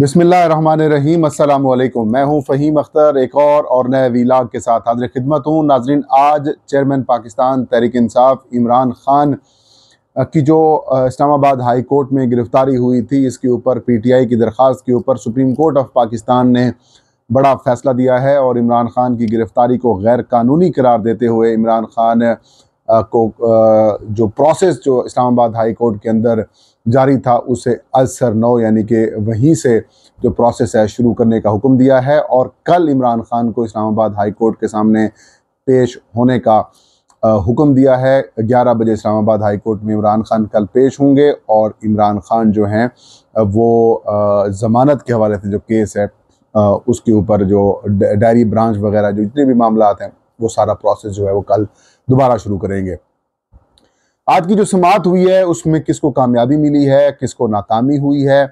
बसमीम अल्लाम मैं हूं फ़हीम अख्तर एक और और नए वीलाग के साथ हाजिर खिदमत हूं नाजरीन आज चेयरमैन पाकिस्तान तहरीक इंसाफ इमरान ख़ान की जो इस्लामाबाद हाई कोर्ट में गिरफ़्तारी हुई थी इसके ऊपर पी टी आई की दरख्वास्त के ऊपर सुप्रीम कोर्ट ऑफ पाकिस्तान ने बड़ा फ़ैसला दिया है और इमरान ख़ान की गिरफ़्तारी को गैर कानूनी करार देते हुए इमरान ख़ान को जो प्रोसेस जो इस्लामाबाद हाई कोर्ट के अंदर जारी था उसे असर नौ यानी कि वहीं से जो प्रोसेस है शुरू करने का हुक्म दिया है और कल इमरान खान को इस्लामाबाद हाई कोर्ट के सामने पेश होने का हुक्म दिया है ग्यारह बजे इस्लामाबाद हाई कोर्ट में इमरान खान कल पेश होंगे और इमरान खान जो हैं वो ज़मानत के हवाले से जो केस है उसके ऊपर जो डायरी ब्रांच वगैरह जो जितने भी मामला हैं वो सारा प्रोसेस जो है वो कल दोबारा शुरू करेंगे आज की जो समात हुई है उसमें किसको कामयाबी मिली है किसको नाकामी हुई है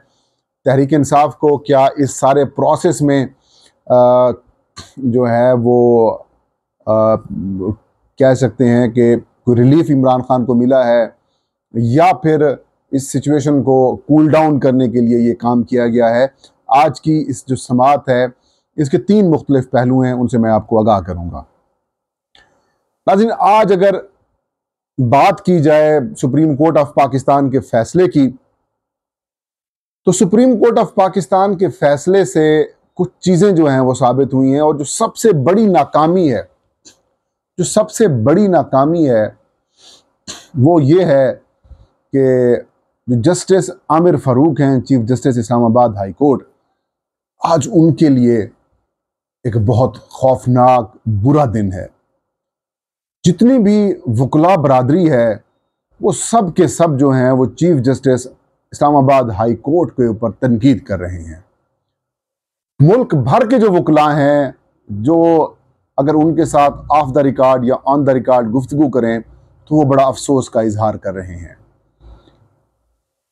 तहरीक इंसाफ को क्या इस सारे प्रोसेस में आ, जो है वो आ, कह सकते हैं कि कोई रिलीफ इमरान खान को मिला है या फिर इस सिचुएशन को कूल डाउन करने के लिए ये काम किया गया है आज की इस जो समात है इसके तीन मुख्तलिफ पहलू हैं उनसे मैं आपको आगाह करूँगा नाजिन आज अगर बात की जाए सुप्रीम कोर्ट ऑफ पाकिस्तान के फैसले की तो सुप्रीम कोर्ट ऑफ पाकिस्तान के फैसले से कुछ चीज़ें जो हैं वो साबित हुई हैं और जो सबसे बड़ी नाकामी है जो सबसे बड़ी नाकामी है वो ये है कि जो जस्टिस आमिर फ़ारूक हैं chief justice Islamabad high court आज उनके लिए एक बहुत खौफनाक बुरा दिन है जितनी भी वकला बरदरी है वो सब के सब जो हैं वो chief justice Islamabad high court के ऊपर तनकीद कर रहे हैं मुल्क भर के जो वकला हैं जो अगर उनके साथ ऑफ द रिकॉर्ड या ऑन द रिकॉर्ड गुफ्तु करें तो वो बड़ा अफसोस का इजहार कर रहे हैं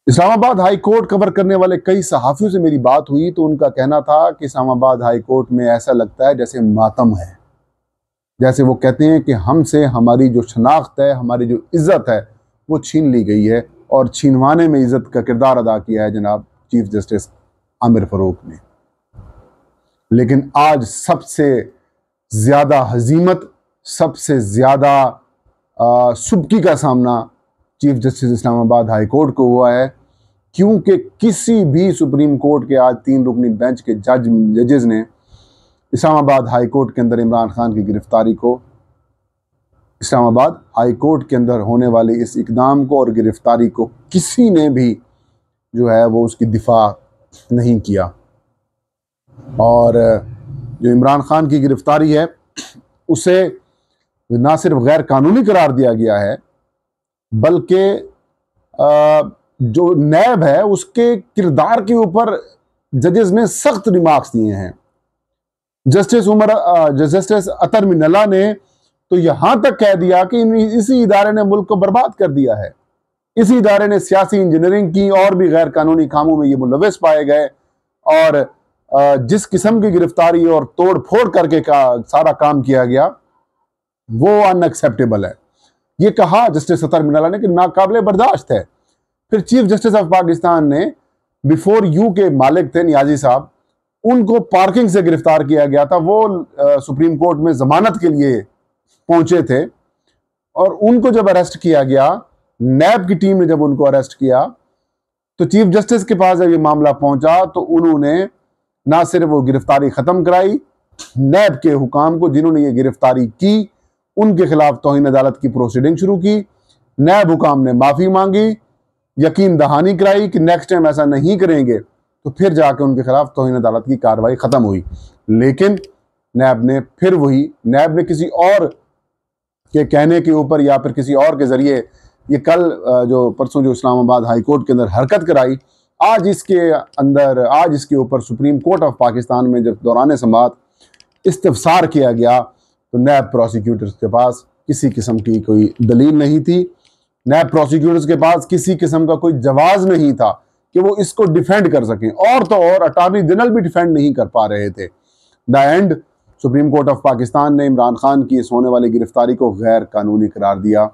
इस्लामाबाद हाई कोर्ट कवर करने वाले कई सहाफ़ियों से मेरी बात हुई तो उनका कहना था कि इस्लामाबाद हाई कोर्ट में ऐसा लगता है जैसे मातम है जैसे वो कहते हैं कि हमसे हमारी जो शनाख्त है हमारी जो इज़्ज़त है वो छीन ली गई है और छीनवाने में इज़्ज़त का किरदार अदा किया है जनाब चीफ जस्टिस आमिर फ़रूक ने लेकिन आज सबसे ज़्यादा हजीमत सबसे ज़्यादा सुबकी का सामना chief justice Islamabad high court को हुआ है क्योंकि किसी भी सुप्रीम कोर्ट के आज तीन रुकनी बेंच के जज जजेज़ ने इस्लामाबाद हाई कोर्ट के अंदर इमरान खान की गिरफ्तारी को इस्लामाबाद हाई कोर्ट के अंदर होने वाले इस इकदाम को और गिरफ्तारी को किसी ने भी जो है वो उसकी दिफा नहीं किया और जो इमरान खान की गिरफ्तारी है उसे ना सिर्फ गैर कानूनी करार दिया गया है बल्कि जो नैब है उसके किरदार के ऊपर जजेस ने सख्त रिमार्क्स दिए हैं जस्टिस उमर जस्टिस अतर मिनला ने तो यहां तक कह दिया कि इसी इदारे ने मुल्क को बर्बाद कर दिया है इसी इदारे ने सियासी इंजीनियरिंग की और भी गैर कानूनी कामों में ये मुलविस पाए गए और जिस किस्म की गिरफ्तारी और तोड़ फोड़ करके का सारा काम किया गया वो अनएक्सेप्टेबल है ये कहा जस्टिस सतर मिनला ने कि नाकबले बर्दाश्त है फिर चीफ जस्टिस ऑफ पाकिस्तान ने बिफोर यू के मालिक थे नियाजी साहब उनको पार्किंग से गिरफ्तार किया गया था वो आ, सुप्रीम कोर्ट में जमानत के लिए पहुंचे थे और उनको जब अरेस्ट किया गया नैब की टीम ने जब उनको अरेस्ट किया तो चीफ जस्टिस के पास जब ये मामला पहुंचा तो उन्होंने ना सिर्फ वो गिरफ्तारी खत्म कराई नैब के हुकाम को जिन्होंने ये गिरफ्तारी की उनके खिलाफ तोहिन अदालत की प्रोसीडिंग शुरू की नैब हुकाम ने माफी मांगी यकीन दहानी कराई कि नेक्स्ट टाइम ऐसा नहीं करेंगे तो फिर जाके उनके खिलाफ तोहन अदालत की कार्रवाई ख़त्म हुई लेकिन नैब ने फिर वही नैब ने किसी और के कहने के ऊपर या फिर किसी और के ज़रिए ये कल जो परसों जो इस्लामाबाद हाई कोर्ट के अंदर हरकत कराई आज इसके अंदर आज इसके ऊपर सुप्रीम कोर्ट ऑफ पाकिस्तान में जब दौरान समात इस्तफसार किया गया तो नैब प्रोसिक्यूटर्स के पास किसी किस्म की कोई दलील नहीं थी नैब प्रोसिक्यूटर्स के पास किसी किस्म का कोई जवाब नहीं था कि वो इसको डिफेंड कर सकें और तो और अटॉर्नी जनरल भी डिफेंड नहीं कर पा रहे थे the end supreme court of Pakistan ने इमरान खान की इस होने वाली गिरफ्तारी को गैर कानूनी करार दिया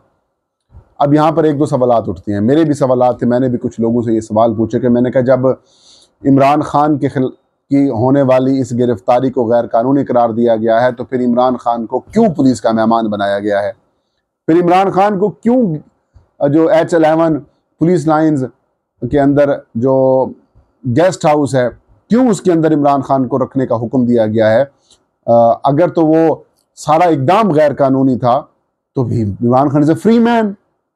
अब यहाँ पर एक दो सवाल उठते हैं मेरे भी सवाल थे मैंने भी कुछ लोगों से ये सवाल पूछे कि मैंने कहा जब इमरान खान के खिल की होने वाली इस गिरफ्तारी को गैर कानूनी करार दिया गया है तो फिर इमरान खान को क्यों पुलिस का मेहमान बनाया गया है फिर इमरान खान को क्यों जो एच एलेवन पुलिस लाइन्स के अंदर जो गेस्ट हाउस है क्यों उसके अंदर इमरान खान को रखने का हुक्म दिया गया है आ, अगर तो वो सारा इकदाम गैर कानूनी था तो भी इमरान खान से फ्री मैन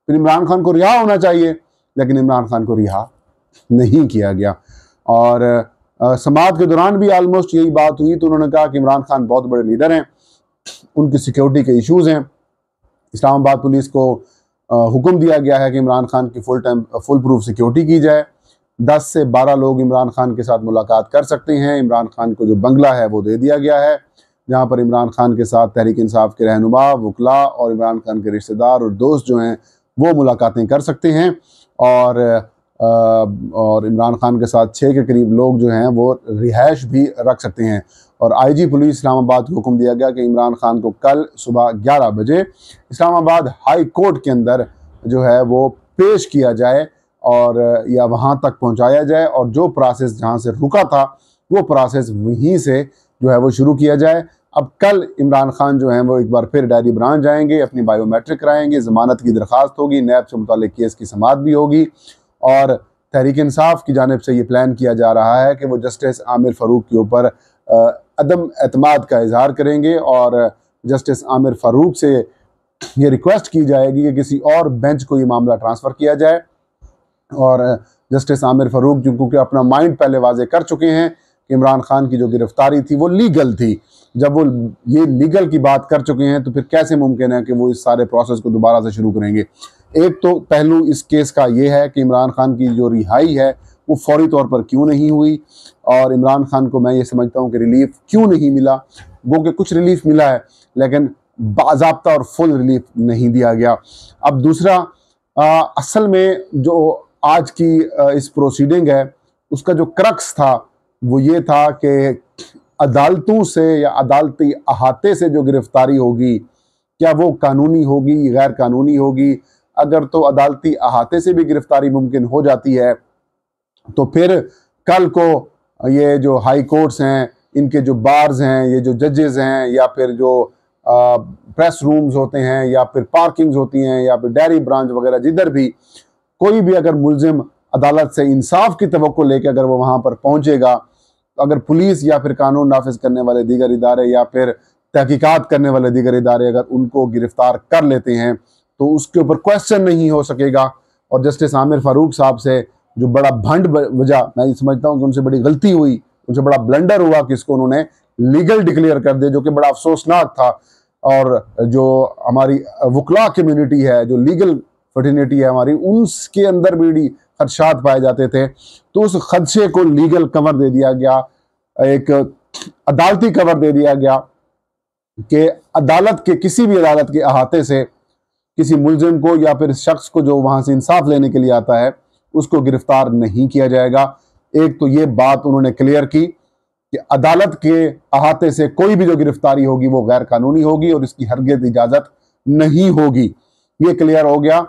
फिर इमरान खान को रिहा होना चाहिए लेकिन इमरान खान को रिहा नहीं किया गया और समाज के दौरान भी आलमोस्ट यही बात हुई तो उन्होंने कहा कि इमरान खान बहुत बड़े लीडर हैं उनकी सिक्योरिटी के इश्यूज़ हैं इस्लामाबाद पुलिस को हुक्म दिया गया है कि इमरान खान की full time full proof security की जाए दस से बारह लोग इमरान खान के साथ मुलाकात कर सकते हैं इमरान खान को जो बंगला है वो दे दिया गया है जहाँ पर इमरान खान के साथ तहरीक इंसाफ के रहनुमा वकला और इमरान खान के रिश्तेदार और दोस्त जो हैं वो मुलाकातें कर सकते हैं और और इमरान खान के साथ छः के करीब लोग जो हैं वो रिहाइश भी रख सकते हैं और आईजी पुलिस इस्लामाबाद को हुक्म दिया गया कि इमरान खान को कल सुबह 11 बजे इस्लामाबाद हाई कोर्ट के अंदर जो है वो पेश किया जाए और या वहाँ तक पहुँचाया जाए और जो प्रोसेस जहाँ से रुका था वो प्रोसेस वहीं से जो है वो शुरू किया जाए अब कल इमरान खान जो हैं वो एक बार फिर डायरी ब्रांच जाएंगे अपनी बायोमेट्रिक कराएंगे ज़मानत की दरख्वास्त होगी नैब से मुतल केस की समात भी होगी और तहरीक इंसाफ की जानब से ये प्लान किया जा रहा है कि वो जस्टिस आमिर फ़ारूक के ऊपर अदम अतमाद का इजहार करेंगे और जस्टिस आमिर फ़ारूक से ये रिक्वेस्ट की जाएगी कि किसी और बेंच को ये मामला ट्रांसफ़र किया जाए और जस्टिस आमिर फ़ारूक जो क्योंकि अपना माइंड पहले वाजे कर चुके हैं कि इमरान खान की जो गिरफ्तारी थी वो लीगल थी जब वो ये लीगल की बात कर चुके हैं तो फिर कैसे मुमकिन है कि वो इस सारे प्रोसेस को दोबारा से शुरू करेंगे एक तो पहलू इस केस का ये है कि इमरान खान की जो रिहाई है वो फौरी तौर पर क्यों नहीं हुई और इमरान खान को मैं ये समझता हूँ कि रिलीफ क्यों नहीं मिला वो कि कुछ रिलीफ मिला है लेकिन बाबा और फुल रिलीफ नहीं दिया गया अब दूसरा आ, असल में जो आज की आ, इस प्रोसीडिंग है उसका जो क्रक्स था वो ये था कि अदालतों से या अदालती अहाते से जो गिरफ्तारी होगी क्या वो कानूनी होगी गैर कानूनी होगी अगर तो अदालती अहाते से भी गिरफ्तारी मुमकिन हो जाती है तो फिर कल को ये जो हाई कोर्ट्स हैं इनके जो बार्स हैं ये जो जजेस हैं या फिर जो आ, प्रेस रूम्स होते हैं या फिर पार्किंग्स होती हैं या फिर डेयरी ब्रांच वगैरह जिधर भी कोई भी अगर मुलजिम अदालत से इंसाफ की तो लेकर अगर वो वहाँ पर पहुँचेगा तो अगर पुलिस या फिर कानून नाफिज करने वाले दीगर इदारे या फिर तहकीकत करने वाले दीगर इदारे अगर उनको गिरफ़्तार कर लेते हैं तो उसके ऊपर क्वेश्चन नहीं हो सकेगा और जस्टिस आमिर फारूक साहब से जो बड़ा भंड वजह मैं समझता हूँ कि उनसे बड़ी गलती हुई उनसे बड़ा ब्लंडर हुआ कि इसको उन्होंने लीगल डिक्लेयर कर दिया जो कि बड़ा अफसोसनाक था और जो हमारी वकला कम्यूनिटी है जो लीगल फर्टिनिटी है हमारी उनके अंदर भी खदशात पाए जाते थे तो उस खदशे को लीगल कवर दे दिया गया एक अदालती कवर दे दिया गया कि अदालत के किसी भी अदालत के अहाते से किसी मुलजिम को या फिर शख्स को जो वहां से इंसाफ लेने के लिए आता है उसको गिरफ्तार नहीं किया जाएगा एक तो ये बात उन्होंने क्लियर की कि अदालत के अहाते से कोई भी जो गिरफ्तारी होगी वो गैर कानूनी होगी और इसकी हरगत इजाज़त नहीं होगी ये क्लियर हो गया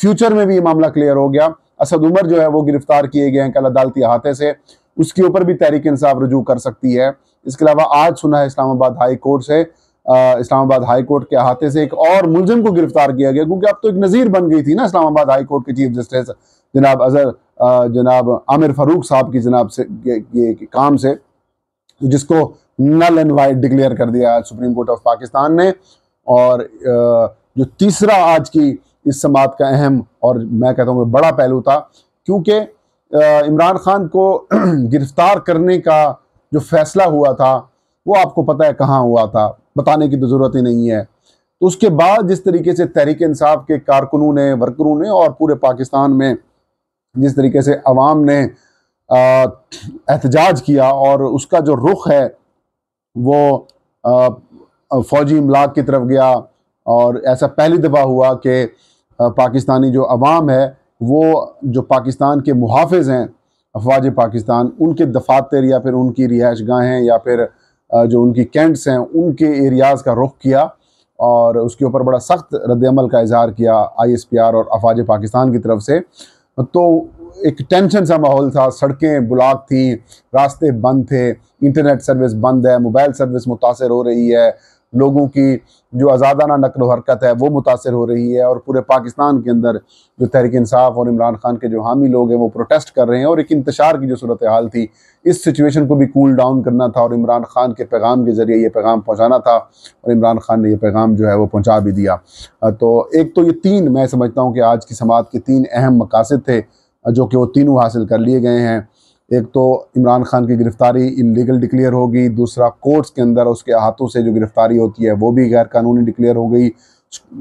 फ्यूचर में भी ये मामला क्लियर हो गया असद उमर जो है वो गिरफ्तार किए गए हैं कल अदालती अहाते से उसके ऊपर भी तहरीक इंसाफ रजू कर सकती है इसके अलावा आज सुना है इस्लामाबाद हाई कोर्ट से इस्लामाबाद हाई कोर्ट के अहाते से एक और मुलजिम को गिरफ्तार किया गया क्योंकि अब तो एक नज़ीर बन गई थी ना इस्लामाबाद हाई कोर्ट के चीफ जस्टिस जनाब अजहर जनाब आमिर फारूक साहब की जनाब से ये, ये काम से तो जिसको नल एंड वाइट डिक्लेयर कर दिया सुप्रीम कोर्ट ऑफ पाकिस्तान ने और जो तीसरा आज की इस समात का अहम और मैं कहता हूँ बड़ा पहलू था क्योंकि इमरान खान को गिरफ्तार करने का जो फैसला हुआ था वो आपको पता है कहाँ हुआ था बताने की तो ज़रूरत ही नहीं है तो उसके बाद जिस तरीके से तहरीक इंसाफ के कारकुनों ने वर्करों ने और पूरे पाकिस्तान में जिस तरीके से अवाम ने एहतजाज किया और उसका जो रुख है वो आ, फौजी इमलाक की तरफ गया और ऐसा पहली दफ़ा हुआ कि पाकिस्तानी जो अवाम है वो जो पाकिस्तान के मुहाफ़ हैं अफवाज पाकिस्तान उनके दफातर या फिर उनकी रिहाइश गाहें या फिर जो उनकी कैंट्स हैं उनके एरियाज़ का रुख किया और उसके ऊपर बड़ा सख्त रद्दमल का इजहार किया आईएसपीआर और अफाज पाकिस्तान की तरफ से तो एक टेंशन सा माहौल था सड़कें ब्लॉक थी रास्ते बंद थे इंटरनेट सर्विस बंद है मोबाइल सर्विस मुतासर हो रही है लोगों की जो आज़ादाना नकल हरकत है वो मुतासर हो रही है और पूरे पाकिस्तान के अंदर जो तहरीक इंसाफ और इमरान खान के जो हामी लोग हैं वो प्रोटेस्ट कर रहे हैं और एक इंतशार की जो सूरत हाल थी इस सिचुएशन को भी कूल डाउन करना था और इमरान खान के पैगाम के ज़रिए ये पैगाम पहुँचाना था और इमरान खान ने यह पैगाम जो है वो पहुँचा भी दिया तो एक तो ये तीन मैं समझता हूँ कि आज की समात के तीन अहम मकासद थे जो कि वो तीनों हासिल कर लिए गए हैं एक तो इमरान खान की गिरफ्तारी इलीगल डिक्लेयर होगी दूसरा कोर्ट्स के अंदर उसके हाथों से जो गिरफ्तारी होती है वो भी गैर कानूनी डिक्लेयर हो गई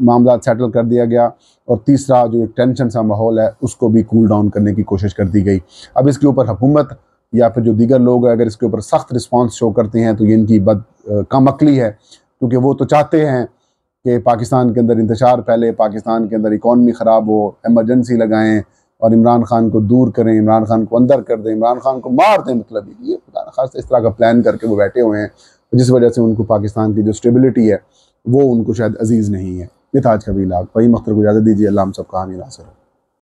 मामला सेटल कर दिया गया और तीसरा जो एक टेंशन सा माहौल है उसको भी कूल डाउन करने की कोशिश कर दी गई अब इसके ऊपर हुकूमत या फिर जो दीगर लोग अगर इसके ऊपर सख्त रिस्पांस शो करते हैं तो ये इनकी बद कम अकली है क्योंकि वो तो चाहते हैं कि पाकिस्तान के अंदर इंतजार फैले पाकिस्तान के अंदर इकॉनमी ख़राब हो एमरजेंसी लगाएं और इमरान खान को दूर करें इमरान खान को अंदर कर दें इमरान खान को मार दें मतलब ये खुदा खास इस तरह का प्लान करके वो बैठे हुए हैं जिस वजह से उनको पाकिस्तान की जो स्टेबिलिटी है वो उनको शायद अजीज़ नहीं है ये था आज लाभ वही मख्तर को इजाज़त दीजिए अल्लाह हम सब का हामी नासर